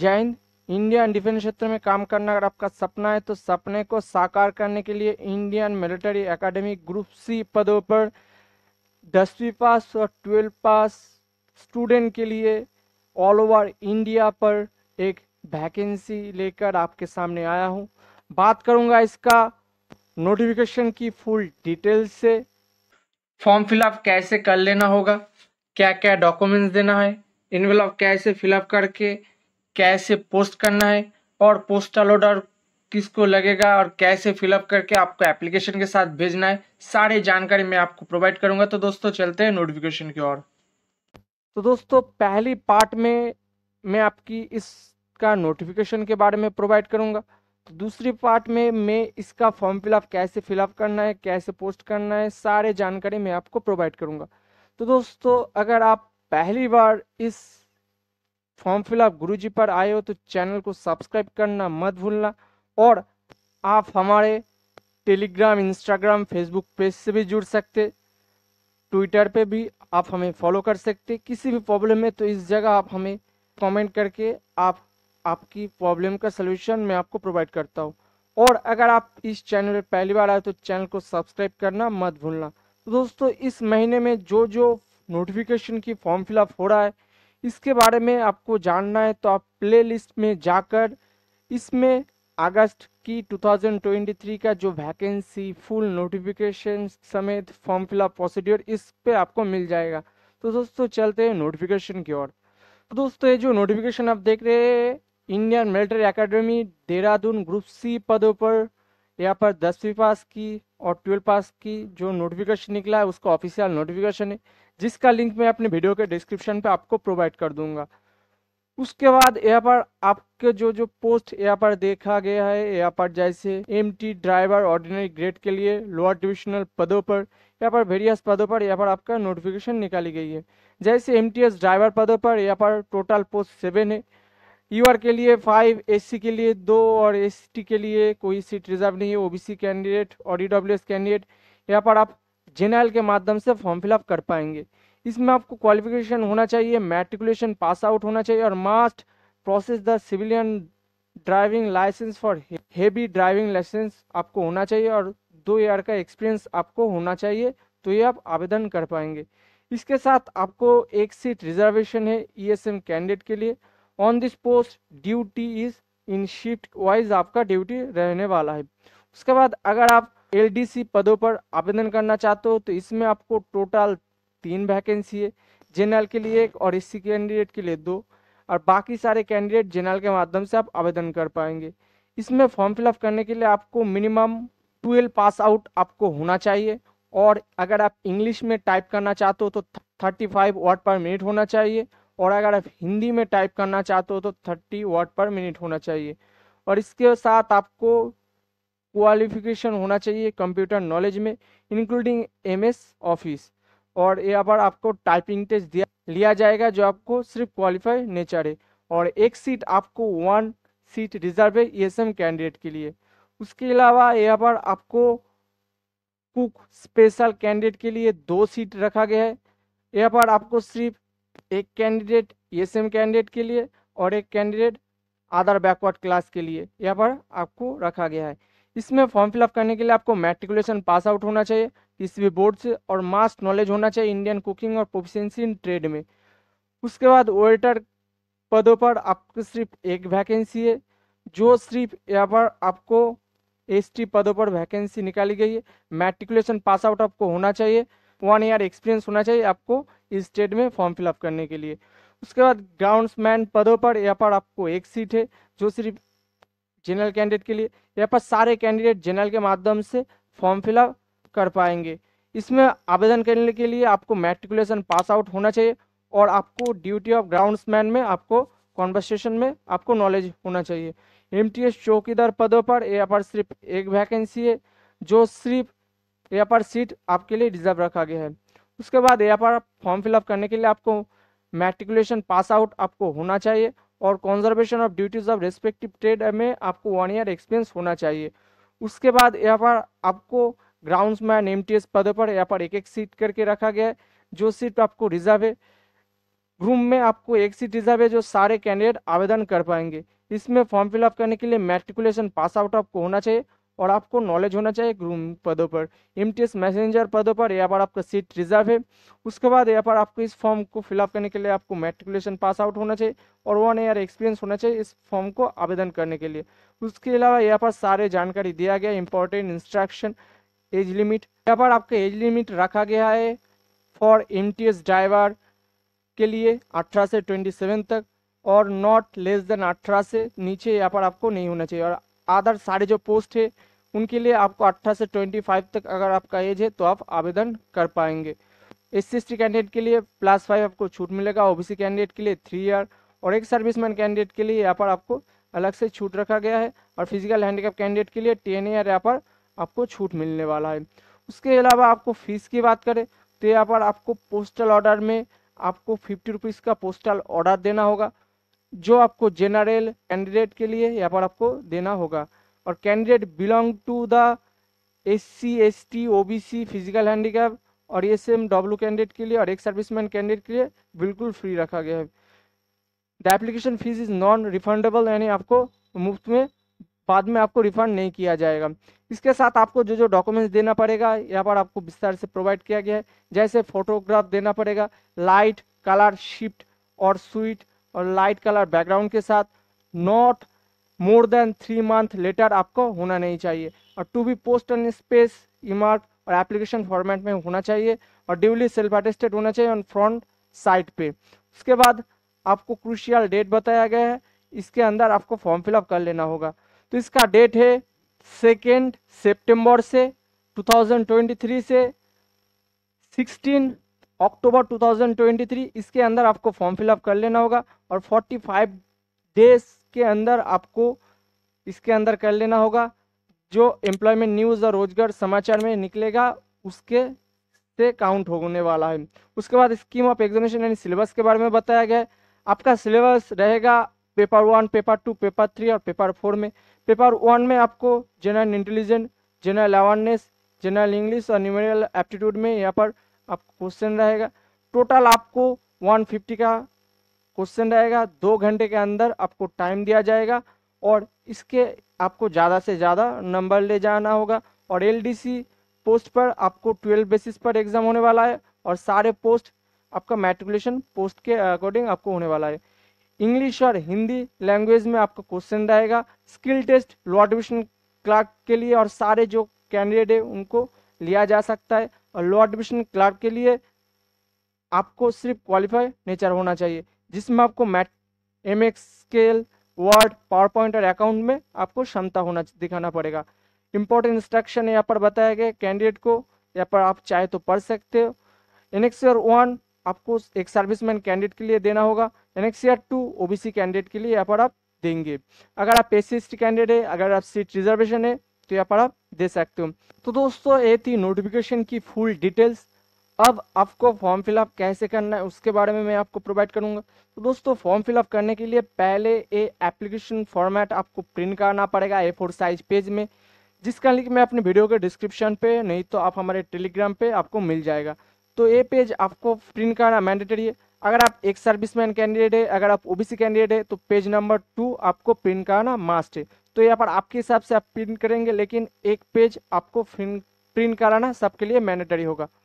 जय Hind Indian defence क्षेत्र में काम करना अगर आपका सपना है तो सपने को साकार करने के लिए Indian military academy group C पदों पर दसवीं पास और ट्वेल्व पास स्टूडेंट के लिए ऑल ओवर इंडिया पर एक वैकेंसी लेकर आपके सामने आया हूं बात करूंगा इसका नोटिफिकेशन की फुल डिटेल से फॉर्म फिलअप कैसे कर लेना होगा क्या क्या डॉक्यूमेंट्स देना है इनवेलॉप कैसे फिलअप करके कैसे पोस्ट करना है और पोस्टल ऑर्डर किसको लगेगा और कैसे फिलअप करके आपको एप्लीकेशन के साथ भेजना है सारी जानकारी मैं आपको प्रोवाइड करूंगा तो दोस्तों चलते हैं नोटिफिकेशन की ओर तो दोस्तों पहली पार्ट में मैं आपकी इसका नोटिफिकेशन के बारे में प्रोवाइड करूंगा तो दूसरी पार्ट में मैं इसका फॉर्म फिलअप कैसे फिलअप करना है कैसे पोस्ट करना है सारे जानकारी मैं आपको प्रोवाइड करूंगा तो दोस्तों अगर आप पहली बार इस फॉर्म फिलअप गुरु जी पर आए हो तो चैनल को सब्सक्राइब करना मत भूलना और आप हमारे टेलीग्राम इंस्टाग्राम फेसबुक पेज से भी जुड़ सकते ट्विटर पे भी आप हमें फॉलो कर सकते किसी भी प्रॉब्लम में तो इस जगह आप हमें कमेंट करके आप आपकी प्रॉब्लम का सलूशन मैं आपको प्रोवाइड करता हूँ और अगर आप इस चैनल पर पहली बार आए तो चैनल को सब्सक्राइब करना मत भूलना तो दोस्तों इस महीने में जो जो नोटिफिकेशन की फॉर्म फिलअप हो रहा है इसके बारे में आपको जानना है तो आप प्लेलिस्ट में जाकर इसमें अगस्त की 2023 का जो वैकेंसी फुल नोटिफिकेशन समेत फॉर्म फिलअप प्रोसीड्योर इस पे आपको मिल जाएगा तो दोस्तों चलते हैं नोटिफिकेशन की ओर तो दोस्तों ये जो नोटिफिकेशन आप देख रहे हैं Indian military academy Dehradun group C पदों पर तो यहाँ पर दसवीं पास की और ट्वेल्व पास की जो नोटिफिकेशन निकला है उसका ऑफिशियल नोटिफिकेशन है जिसका लिंक मैं अपने वीडियो के डिस्क्रिप्शन पे आपको प्रोवाइड कर दूंगा उसके बाद यहाँ पर आपके जो जो पोस्ट यहाँ पर देखा गया है यहाँ पर जैसे एमटी ड्राइवर ऑर्डिनरी ग्रेड के लिए लोअर डिविजनल पदों पर यहाँ पर वेरियस पदों पर यहाँ पर आपका नोटिफिकेशन निकाली गई है जैसे एम ड्राइवर पदों पर यहाँ पर टोटल पोस्ट सेवन है आर e के लिए फाइव एससी के लिए दो और एसटी के लिए कोई सीट रिजर्व नहीं है ओबीसी कैंडिडेट और एस e कैंडिडेट यहाँ पर आप जेनरल के माध्यम से फॉर्म फिलअप कर पाएंगे इसमें आपको क्वालिफिकेशन होना चाहिए मेट्रिकुलेशन पास आउट होना चाहिए और must process the civilian driving licence for heavy driving licence आपको होना चाहिए और दो ईयर का एक्सपीरियंस आपको होना चाहिए तो ये आप आवेदन कर पाएंगे इसके साथ आपको एक सीट रिजर्वेशन है ईएसएम e कैंडिडेट के लिए on this post duty is in shift wise आपका ड्यूटी रहने वाला है उसके बाद अगर आप एल पदों पर आवेदन करना चाहते हो तो इसमें आपको टोटल तीन वैकेंसी है जनरल के लिए एक और इसी कैंडिडेट के लिए दो और बाकी सारे कैंडिडेट जनरल के माध्यम से आप आवेदन कर पाएंगे इसमें फॉर्म फिलअप करने के लिए आपको मिनिमम ट्वेल्व पास आउट आपको होना चाहिए और अगर आप इंग्लिश में टाइप करना चाहते हो तो thirty five word per minute होना चाहिए और अगर आप हिंदी में टाइप करना चाहते हो तो थर्टी वर्ड पर मिनट होना चाहिए और इसके साथ आपको क्वालिफिकेशन होना चाहिए कंप्यूटर नॉलेज में इंक्लूडिंग एमएस ऑफिस और यहाँ पर आपको टाइपिंग टेस्ट दिया लिया जाएगा जो आपको सिर्फ क्वालिफाई नेचर है और एक सीट आपको वन सीट रिजर्व है ई e कैंडिडेट के लिए उसके अलावा यहाँ पर आपको कुक स्पेशल कैंडिडेट के लिए दो सीट रखा गया है यहाँ पर आपको सिर्फ एक कैंडिडेट ईएसएम कैंडिडेट के लिए और एक कैंडिडेट अदर बैकवर्ड क्लास के लिए यहाँ पर आपको रखा गया है इसमें फॉर्म फिलअप करने के लिए आपको मैट्रिकुलेशन पास आउट होना चाहिए किसी भी बोर्ड से और मास्ट नॉलेज होना चाहिए इंडियन कुकिंग और प्रोफिशेंसी इन ट्रेड में उसके बाद वेटर पदों पर आपको सिर्फ एक वैकेंसी है जो सिर्फ यहाँ पर आपको एसटी पदों पर वैकेंसी निकाली गई है मैट्रिकुलेशन पास आउट आपको होना चाहिए वन ईयर एक्सपीरियंस होना चाहिए आपको इस स्टेट में फॉर्म फिलअप करने के लिए उसके बाद ग्राउंड्समैन पदों पर यहाँ पर आपको एक सीट है जो सिर्फ जनरल कैंडिडेट के लिए यहाँ पर सारे कैंडिडेट जनरल के माध्यम से फॉर्म फिलअप कर पाएंगे इसमें आवेदन करने के लिए आपको मेट्रिकुलेशन पास आउट होना चाहिए और आपको ड्यूटी ऑफ ग्राउंड्समैन में आपको कॉन्वर्सेशन में आपको नॉलेज होना चाहिए एम टी एस चौकीदार पदों पर यहाँ पर सिर्फ एक वैकेंसी है जो सिर्फ यहाँ पर सीट आपके लिए रिजर्व रखा गया है उसके बाद यहाँ पर फॉर्म फिलअप करने के लिए आपको मैट्रिकुलेशन पास आउट आपको होना चाहिए और conservation of duties of respective trade में आपको वन ईयर एक्सपीरियंस होना चाहिए उसके बाद यहाँ पर आपको ग्राउंड मैन एम टी पदों पर यहाँ पर एक एक सीट करके रखा गया है जो सीट आपको रिजर्व है ग्रुप में आपको एक सीट रिजर्व है जो सारे कैंडिडेट आवेदन कर पाएंगे इसमें फॉर्म फिलअप करने के लिए मैट्रिकुलेशन पास आउट आपको होना चाहिए और आपको नॉलेज होना चाहिए ग्रूम पदों पर एम मैसेंजर पदों पर यहाँ पर आपका सीट रिजर्व है उसके बाद यहाँ पर आपको इस फॉर्म को फिलअप करने के लिए आपको मेट्रिकुलेशन पास आउट होना चाहिए और वन ईयर एक्सपीरियंस होना चाहिए इस फॉर्म को आवेदन करने के लिए उसके अलावा यहाँ पर सारे जानकारी दिया गया इंपॉर्टेंट इंस्ट्रक्शन एज लिमिट यहाँ पर आपका एज लिमिट रखा गया है फॉर एम ड्राइवर के लिए अठारह से ट्वेंटी तक और नॉट लेस देन अठारह से नीचे यहाँ पर आपको नहीं होना चाहिए और आदर सारे जो पोस्ट है उनके लिए आपको अट्ठारह से ट्वेंटी फाइव तक अगर आपका एज है तो आप आवेदन कर पाएंगे S C S T candidate के लिए प्लस फाइव आपको छूट मिलेगा ओ बी सी कैंडिडेट के लिए थ्री ईयर और एक सर्विसमैन कैंडिडेट के लिए यहाँ पर आपको अलग से छूट रखा गया है और फिजिकल हैंडीकैप कैंडिडेट के लिए टेन ईयर यहाँ पर आपको छूट मिलने वाला है उसके अलावा आपको फीस की बात करें तो यहाँ पर आपको पोस्टल ऑर्डर में आपको फिफ्टी रुपीज़ का पोस्टल ऑर्डर देना होगा जो आपको जनरल कैंडिडेट के लिए यहाँ पर आपको देना होगा और candidate belong to the S C S T O B C physical handicap और एस एम डब्ल्यू कैंडिडेट के लिए और एक सर्विसमैन कैंडिडेट के लिए बिल्कुल फ्री रखा गया है the application fees is non refundable यानी आपको मुफ्त में बाद में आपको रिफंड नहीं किया जाएगा इसके साथ आपको जो जो डॉक्यूमेंट्स देना पड़ेगा यहाँ पर आपको विस्तार से प्रोवाइड किया गया है जैसे फोटोग्राफ देना पड़ेगा लाइट कलर शिफ्ट और स्वीट और लाइट कलर बैकग्राउंड के साथ not more than three month later आपको होना नहीं चाहिए और to be post on space इमार्ट और एप्लीकेशन फॉर्मेट में होना चाहिए और ड्यूली सेल्फ अटेस्टेड होना चाहिए ऑन फ्रंट साइट पे उसके बाद आपको क्रूशियल डेट बताया गया है इसके अंदर आपको फॉर्म फिलअप कर लेना होगा तो इसका डेट है सेकेंड सेप्टेम्बर से 2023 से 16 अक्टूबर 2023 इसके अंदर आपको फॉर्म फिलअप कर लेना होगा और 45 देश के अंदर आपको इसके अंदर कर लेना होगा जो एम्प्लॉयमेंट न्यूज़ और रोजगार समाचार में निकलेगा उसके से काउंट होने वाला है उसके बाद स्कीम ऑफ एग्जामिनेशन यानी सिलेबस के बारे में बताया गया आपका सिलेबस रहेगा paper one paper two paper three और पेपर फोर में पेपर वन में आपको general intelligent general awareness general English और न्यूमेरियल एप्टीट्यूड में यहाँ पर आपको क्वेश्चन रहेगा टोटल आपको 150 का क्वेश्चन रहेगा दो घंटे के अंदर आपको टाइम दिया जाएगा और इसके आपको ज़्यादा से ज़्यादा नंबर ले जाना होगा और एलडीसी पोस्ट पर आपको ट्वेल्व बेसिस पर एग्ज़ाम होने वाला है और सारे पोस्ट आपका मेट्रिकुलेशन पोस्ट के अकॉर्डिंग आपको होने वाला है इंग्लिश और हिंदी लैंग्वेज में आपका क्वेश्चन रहेगा skill test law admission clerk के लिए और सारे जो कैंडिडेट है उनको लिया जा सकता है और लॉ एडमिशन क्लार्क के लिए आपको सिर्फ क्वालिफाई नेचर होना चाहिए जिसमें आपको मैट M Excel Word PowerPoint और अकाउंट में आपको क्षमता होना दिखाना पड़ेगा इंपॉर्टेंट इंस्ट्रक्शन यहाँ पर बताया गया कैंडिडेट को यहाँ पर आप चाहे तो पढ़ सकते हो एनेक्सियर वन आपको एक सर्विसमैन कैंडिडेट के लिए देना होगा एनेक्सियर टू ओबीसी कैंडिडेट के लिए यहाँ पर आप देंगे अगर आप एस सी कैंडिडेट है अगर आप सीट रिजर्वेशन है तो यहाँ पर आप दे सकते हो तो दोस्तों ये थी नोटिफिकेशन की फुल डिटेल्स अब आपको फॉर्म फिलअप कैसे करना है उसके बारे में मैं आपको प्रोवाइड करूंगा तो दोस्तों फॉर्म फिलअप करने के लिए पहले ए एप्लीकेशन फॉर्मेट आपको प्रिंट करना पड़ेगा ए फोर साइज पेज में जिसका लिंक मैं अपने वीडियो के डिस्क्रिप्शन पे नहीं तो आप हमारे टेलीग्राम पे आपको मिल जाएगा तो ये पेज आपको प्रिंट करना मैंडेटरी है अगर आप एक सर्विसमैन कैंडिडेट है अगर आप ओबीसी कैंडिडेट है तो पेज नंबर टू आपको प्रिंट करना मास्ट है तो यहाँ पर आपके हिसाब से आप प्रिंट करेंगे लेकिन एक पेज आपको प्रिंट कराना सबके लिए मैंडेटरी होगा